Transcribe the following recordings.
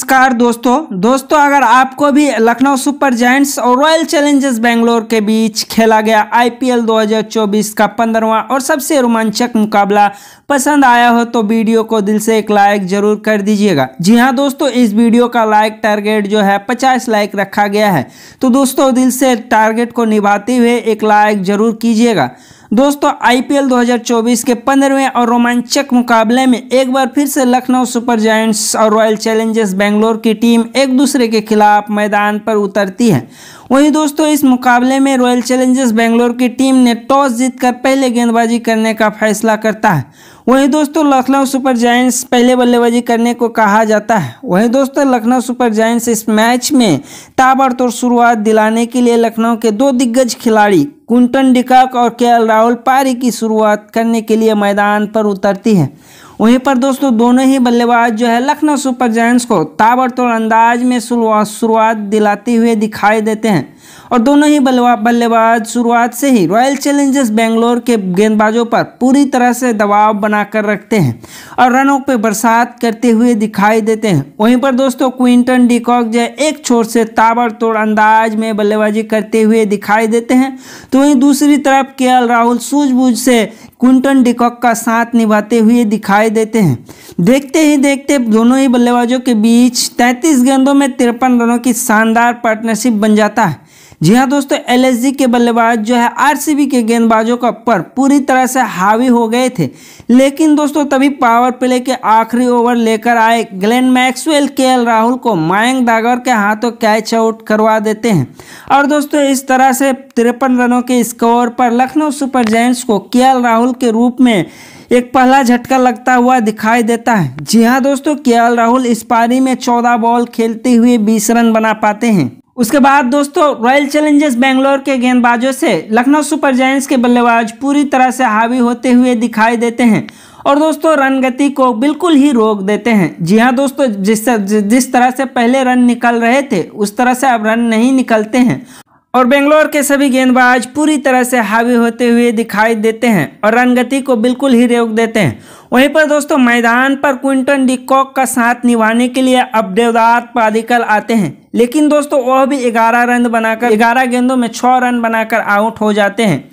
नमस्कार दोस्तों दोस्तों अगर आपको भी लखनऊ सुपर जायंट्स और रॉयल चैलेंजर्स बेंगलोर के बीच खेला गया आईपीएल 2024 का पंद्रवा और सबसे रोमांचक मुकाबला पसंद आया हो तो वीडियो को दिल से एक लाइक जरूर कर दीजिएगा जी हाँ दोस्तों इस वीडियो का लाइक टारगेट जो है 50 लाइक रखा गया है तो दोस्तों दिल से टारगेट को निभाते हुए एक लाइक जरूर कीजिएगा दोस्तों आईपीएल 2024 के पंद्रहवें और रोमांचक मुकाबले में एक बार फिर से लखनऊ सुपर जायंट्स और रॉयल चैलेंजर्स बेंगलोर की टीम एक दूसरे के खिलाफ मैदान पर उतरती है वहीं दोस्तों इस मुकाबले में रॉयल चैलेंजर्स बेंगलोर की टीम ने टॉस जीतकर पहले गेंदबाजी करने का फैसला करता है वहीं दोस्तों लखनऊ सुपर जायंट्स पहले बल्लेबाजी करने को कहा जाता है वहीं दोस्तों लखनऊ सुपर जायंट्स इस मैच में ताबड़तोड़ शुरुआत दिलाने के लिए लखनऊ के दो दिग्गज खिलाड़ी कुंटन डिकॉक और के राहुल पारी की शुरुआत करने के लिए मैदान पर उतरती है वहीं पर दोस्तों दोनों ही बल्लेबाज जो है लखनऊ सुपर जायंट्स को ताबड़तोड़ अंदाज में शुरुआत दिलाते हुए दिखाई देते हैं और दोनों ही बल्लेबाज शुरुआत से ही रॉयल चैलेंजर्स बेंगलोर के गेंदबाजों पर पूरी तरह से दबाव बनाकर रखते हैं और रनों पर बरसात करते हुए दिखाई देते हैं वहीं पर दोस्तों क्विंटन डिकॉक जो एक छोर से ताबड़तोड़ अंदाज में बल्लेबाजी करते हुए दिखाई देते हैं तो वहीं दूसरी तरफ के राहुल सूझबूझ से क्विंटन डिकॉक का साथ निभाते हुए दिखाई देते हैं देखते ही देखते दोनों ही बल्लेबाजों के बीच 33 गेंदों में तिरपन रनों की शानदार पार्टनरशिप बन जाता है जी हाँ दोस्तों एल के बल्लेबाज जो है आरसीबी के गेंदबाजों का पर पूरी तरह से हावी हो गए थे लेकिन दोस्तों तभी पावर प्ले के आखिरी ओवर लेकर आए ग्लेन मैक्सवेल के राहुल को मायंग दागर के हाथों कैच आउट करवा देते हैं और दोस्तों इस तरह से तिरपन रनों के स्कोर पर लखनऊ सुपर जैंट्स को के राहुल के रूप में एक पहला झटका लगता हुआ दिखाई देता है जी हाँ दोस्तों के राहुल इस पारी में चौदह बॉल खेलते हुए बीस रन बना पाते हैं उसके बाद दोस्तों रॉयल चैलेंजर्स बेंगलोर के गेंदबाजों से लखनऊ सुपर जायंट्स के बल्लेबाज पूरी तरह से हावी होते हुए दिखाई देते हैं और दोस्तों रन गति को बिल्कुल ही रोक देते हैं जी हाँ दोस्तों जिस जिस तरह से पहले रन निकल रहे थे उस तरह से अब रन नहीं निकलते हैं और बेंगलोर के सभी गेंदबाज पूरी तरह से हावी होते हुए दिखाई देते हैं और रन गति को बिल्कुल ही रोक देते हैं वहीं पर दोस्तों मैदान पर क्विंटन डिकॉक का साथ निभाने के लिए अब देवदार पादिकल आते हैं लेकिन दोस्तों वह भी 11 रन बनाकर 11 गेंदों में 6 रन बनाकर आउट हो जाते हैं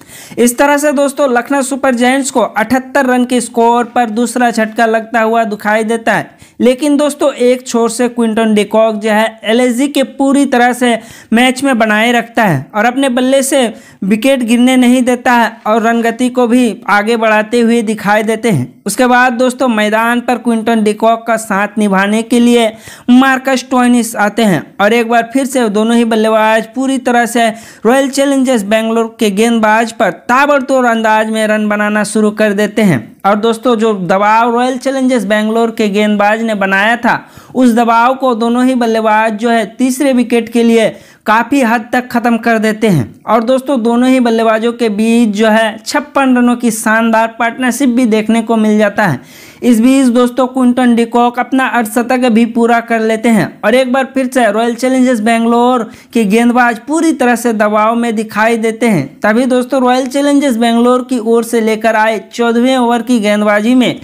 इस तरह से दोस्तों लखनऊ सुपर जैंट्स को 78 रन के स्कोर पर दूसरा झटका लगता हुआ दिखाई देता है लेकिन दोस्तों एक छोर से क्विंटन डिकॉक जो है एल के पूरी तरह से मैच में बनाए रखता है और अपने बल्ले से विकेट गिरने नहीं देता है और रनगति को भी आगे बढ़ाते हुए दिखाई देते हैं उसके बाद दोस्तों मैदान पर क्विंटन डिकॉक का साथ निभाने के लिए मार्कस टॉइनिस आते हैं और एक बार फिर से दोनों ही बल्लेबाज पूरी तरह से रॉयल चैलेंजर्स बेंगलोर के गेंदबाज पर ताबड़तोड़ अंदाज में रन बनाना शुरू कर देते हैं और दोस्तों जो दबाव रॉयल चैलेंजर्स बेंगलोर के गेंदबाज ने बनाया था उस दबाव को दोनों ही बल्लेबाज जो है तीसरे विकेट के लिए काफ़ी हद तक ख़त्म कर देते हैं और दोस्तों दोनों ही बल्लेबाजों के बीच जो है छप्पन रनों की शानदार पार्टनरशिप भी देखने को मिल जाता है इस बीच दोस्तों कुंटन डिकॉक अपना अर्धशतक भी पूरा कर लेते हैं और एक बार फिर से रॉयल चैलेंजर्स बेंगलोर के गेंदबाज पूरी तरह से दबाव में दिखाई देते हैं तभी दोस्तों रॉयल चैलेंजर्स बेंगलोर की ओर से लेकर आए चौदहवें ओवर की गेंदबाजी में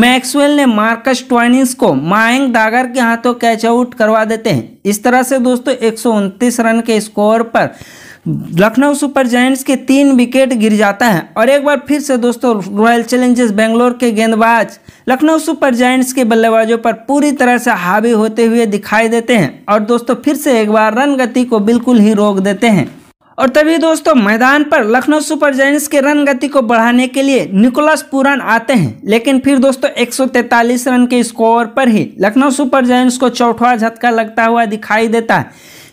मैक्सवेल ने मार्कस ट्वाइनिस को मायंग दागर के हाथों कैच आउट करवा देते हैं इस तरह से दोस्तों एक रन के स्कोर पर लखनऊ सुपर जायंट्स के तीन विकेट गिर जाता है और एक बार फिर से दोस्तों रॉयल चैलेंजर्स बेंगलोर के गेंदबाज लखनऊ सुपर जायंट्स के बल्लेबाजों पर पूरी तरह से हावी होते हुए दिखाई देते हैं और दोस्तों फिर से एक बार रन गति को बिल्कुल ही रोक देते हैं और तभी दोस्तों मैदान पर लखनऊ सुपर जायंट्स के रन गति को बढ़ाने के लिए निकोलस पुरान आते हैं लेकिन फिर दोस्तों 143 रन के स्कोर पर ही लखनऊ सुपर जायंट्स को चौथा झटका लगता हुआ दिखाई देता है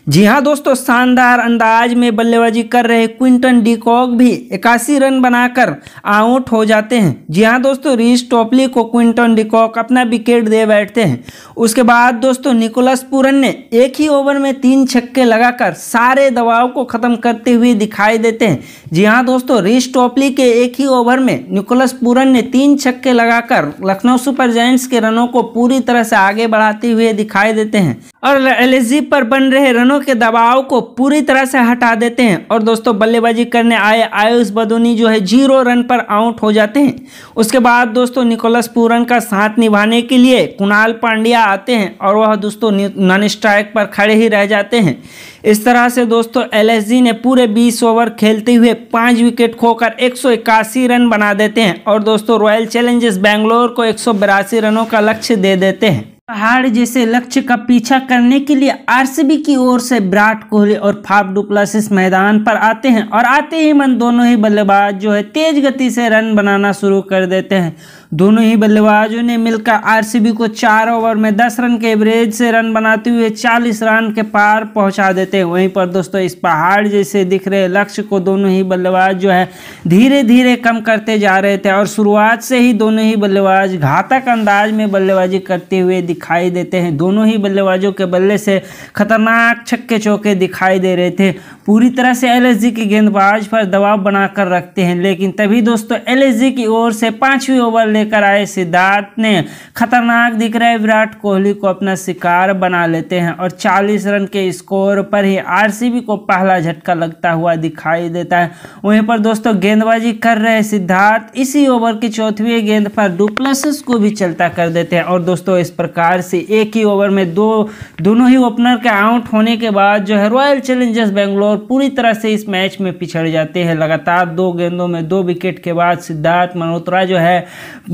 जी हाँ दोस्तों शानदार अंदाज में बल्लेबाजी कर रहे क्विंटन डिकॉक भी इक्यासी रन बनाकर आउट हो जाते हैं जी हाँ दोस्तों रीस टॉपली को क्विंटन डिकॉक अपना विकेट दे बैठते हैं उसके बाद दोस्तों निकोलस पूरन ने एक ही ओवर में तीन छक्के लगाकर सारे दबाव को ख़त्म करते हुए दिखाई देते हैं जी हाँ दोस्तों रीस टॉपली के एक ही ओवर में निकोलस पूरन ने तीन छक्के लगाकर लखनऊ सुपर जैंट्स के रनों को पूरी तरह से आगे बढ़ाते हुए दिखाई देते हैं और एल पर बन रहे रनों दोनों के दबाव को पूरी तरह से हटा देते हैं और दोस्तों बल्लेबाजी करने आए आयुष बदोनी जो है जीरो रन पर आउट हो जाते हैं उसके बाद दोस्तों निकोलस पूरन का साथ निभाने के लिए कुणाल पांड्या आते हैं और वह दोस्तों नॉन स्ट्राइक पर खड़े ही रह जाते हैं इस तरह से दोस्तों एल ने पूरे बीस ओवर खेलते हुए पाँच विकेट खोकर एक रन बना देते हैं और दोस्तों रॉयल चैलेंजर्स बेंगलोर को एक रनों का लक्ष्य दे देते हैं पहाड़ जैसे लक्ष्य का पीछा करने के लिए आरसीबी की ओर से विराट कोहली और फाफ डुप्लास इस मैदान पर आते हैं और आते ही मन दोनों ही बल्लेबाज जो है तेज गति से रन बनाना शुरू कर देते हैं दोनों ही बल्लेबाजों ने मिलकर आरसीबी को चार ओवर में दस रन के एवरेज से रन बनाते हुए चालीस रन के पार पहुंचा देते हैं वहीं पर दोस्तों इस पहाड़ जैसे दिख रहे लक्ष्य को दोनों ही बल्लेबाज जो है धीरे धीरे कम करते जा रहे थे और शुरुआत से ही दोनों ही बल्लेबाज घातक अंदाज में बल्लेबाजी करते हुए दिखाई देते हैं दोनों ही बल्लेबाजों के बल्ले से खतरनाक छक्के चौके दिखाई दे रहे थे पूरी तरह से एल की गेंदबाज पर दबाव बनाकर रखते हैं लेकिन तभी दोस्तों एल की ओर से पाँचवीं ओवर ले लेकर आए सिद्धार्थ ने खतरनाक दिख रहे विराट कोहली को अपना शिकार बना लेते हैं और 40 रन के स्कोर पर ही आरसीबी को पहला झटका लगता हुआ दिखाई देता है वहीं पर दोस्तों गेंदबाजी कर रहे सिद्धार्थ इसी ओवर की चौथवी गेंद पर डुप्लस को भी चलता कर देते हैं और दोस्तों इस प्रकार से एक ही ओवर में दो दोनों ही ओपनर के आउट होने के बाद जो है रॉयल चैलेंजर्स बेंगलोर पूरी तरह से इस मैच में पिछड़ जाते हैं लगातार दो गेंदों में दो विकेट के बाद सिद्धार्थ मल्होत्रा जो है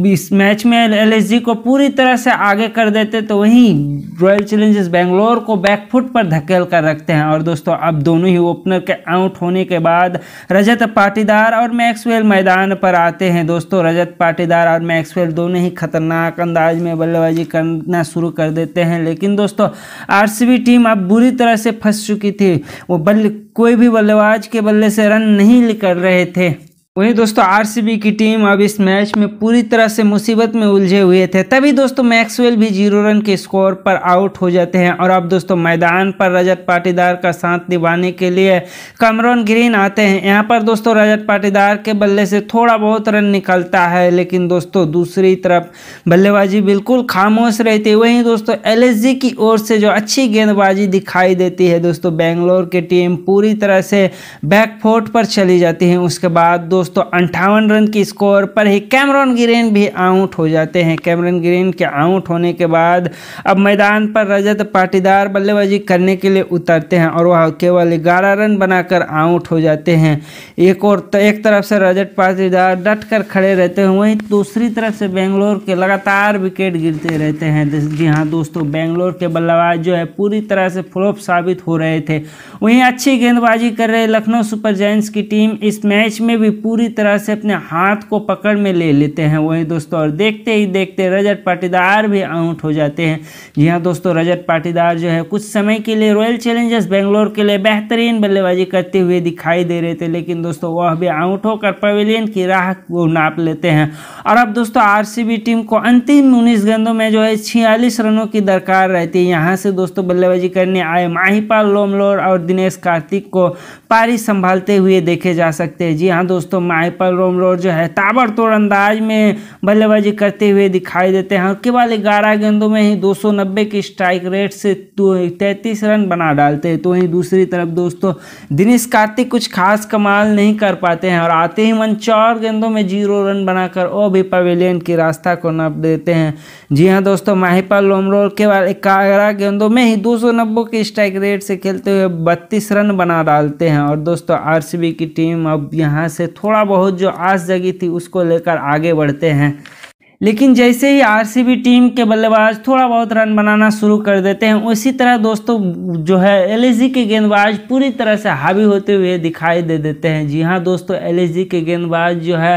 इस मैच में एल को पूरी तरह से आगे कर देते तो वहीं रॉयल चैलेंजर्स बेंगलोर को बैकफुट पर धकेल कर रखते हैं और दोस्तों अब दोनों ही ओपनर के आउट होने के बाद रजत पाटीदार और मैक्सवेल मैदान पर आते हैं दोस्तों रजत पाटीदार और मैक्सवेल दोनों ही खतरनाक अंदाज में बल्लेबाजी करना शुरू कर देते हैं लेकिन दोस्तों आर टीम अब बुरी तरह से फंस चुकी थी वो बल्ले कोई भी बल्लेबाज के बल्ले से रन नहीं कर रहे थे वहीं दोस्तों आरसीबी की टीम अब इस मैच में पूरी तरह से मुसीबत में उलझे हुए थे तभी दोस्तों मैक्सवेल भी जीरो रन के स्कोर पर आउट हो जाते हैं और अब दोस्तों मैदान पर रजत पाटीदार का साथ निभाने के लिए कमरन ग्रीन आते हैं यहाँ पर दोस्तों रजत पाटीदार के बल्ले से थोड़ा बहुत रन निकलता है लेकिन दोस्तों दूसरी तरफ बल्लेबाजी बिल्कुल खामोश रहती है वहीं दोस्तों एल की ओर से जो अच्छी गेंदबाजी दिखाई देती है दोस्तों बेंगलोर की टीम पूरी तरह से बैकफोर्ट पर चली जाती है उसके बाद दोस्तों दोस्तों अंठावन रन की स्कोर पर ही कैमरन ग्रीन भी आउट हो जाते हैं कैमरन ग्रीन के आउट होने के बाद अब मैदान पर रजत पाटीदार बल्लेबाजी करने के लिए उतरते हैं और वह केवल ग्यारह रन बनाकर आउट हो जाते हैं एक और तो एक तरफ से रजत पाटीदार डट कर खड़े रहते हैं वहीं दूसरी तरफ से बेंगलोर के लगातार विकेट गिरते रहते हैं जी हाँ दोस्तों बेंगलोर के बल्लेबाज जो है पूरी तरह से फ्लोप साबित हो रहे थे वहीं अच्छी गेंदबाजी कर रहे लखनऊ सुपर जैंट्स की टीम इस मैच में भी पूरी पूरी तरह से अपने हाथ को पकड़ में ले लेते हैं वही दोस्तों और देखते ही देखते रजत पाटीदार भी आउट हो जाते हैं जी हाँ दोस्तों रजत पाटीदार जो है कुछ समय के लिए रॉयल चैलेंजर्स बेंगलोर के लिए बेहतरीन बल्लेबाजी करते हुए दिखाई दे रहे थे लेकिन दोस्तों वह भी आउट होकर पवेलियन की राह को नाप लेते हैं और अब दोस्तों आरसीबी टीम को अंतिम उन्नीस गेंदों में जो है छियालीस रनों की दरकार रहती है यहाँ से दोस्तों बल्लेबाजी करने आए माहिपाल लोमलोर और दिनेश कार्तिक को पारी संभालते हुए देखे जा सकते हैं जी हाँ दोस्तों दोस्तों माइपल रोम रोड जो है तोड़ अंदाज में बल्लेबाजी करते हुए दिखाई देते हैं केवल ग्यारह गेंदों में ही 290 की स्ट्राइक रेट से तो तैंतीस रन बना डालते हैं तो वहीं दूसरी तरफ दोस्तों दिनेश कार्तिक कुछ खास कमाल नहीं कर पाते हैं और आते ही मन चार गेंदों में जीरो रन बनाकर ओ भी पवेलियन की रास्ता को नप देते हैं जी हाँ दोस्तों माहिपाल लोमरोल केवल ग्यारह गेंदों में ही दो की स्ट्राइक रेट से खेलते हुए बत्तीस रन बना डालते हैं और दोस्तों आर की टीम अब यहाँ से थोड़ा थोड़ा बहुत जो आस जगी थी उसको लेकर आगे बढ़ते हैं लेकिन जैसे ही आरसीबी टीम के बल्लेबाज थोड़ा बहुत रन बनाना शुरू कर देते हैं उसी तरह दोस्तों जो है एल के गेंदबाज पूरी तरह से हावी होते हुए दिखाई दे देते हैं जी हाँ दोस्तों एल के गेंदबाज जो है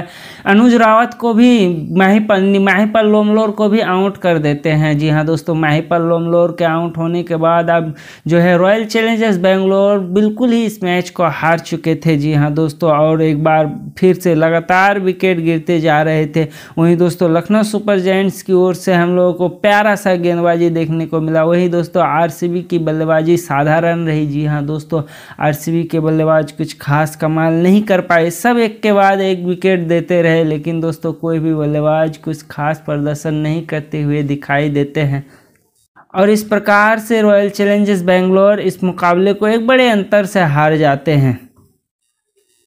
अनुज रावत को भी माहीपल माहिपल लोमलोर को भी आउट कर देते हैं जी हाँ दोस्तों माहीपल लोमलोर के आउट होने के बाद अब जो है रॉयल चैलेंजर्स बेंगलोर बिल्कुल ही इस मैच को हार चुके थे जी हाँ दोस्तों और एक बार फिर से लगातार विकेट गिरते जा रहे थे वहीं दोस्तों लखनऊ लखनऊ सुपर जैंट्स की ओर से हम लोगों को प्यारा सा गेंदबाजी देखने को मिला वही दोस्तों आरसीबी की बल्लेबाजी साधारण रही जी हाँ दोस्तों आरसीबी के बल्लेबाज कुछ खास कमाल नहीं कर पाए सब एक के बाद एक विकेट देते रहे लेकिन दोस्तों कोई भी बल्लेबाज कुछ खास प्रदर्शन नहीं करते हुए दिखाई देते हैं और इस प्रकार से रॉयल चैलेंजर्स बेंगलोर इस मुकाबले को एक बड़े अंतर से हार जाते हैं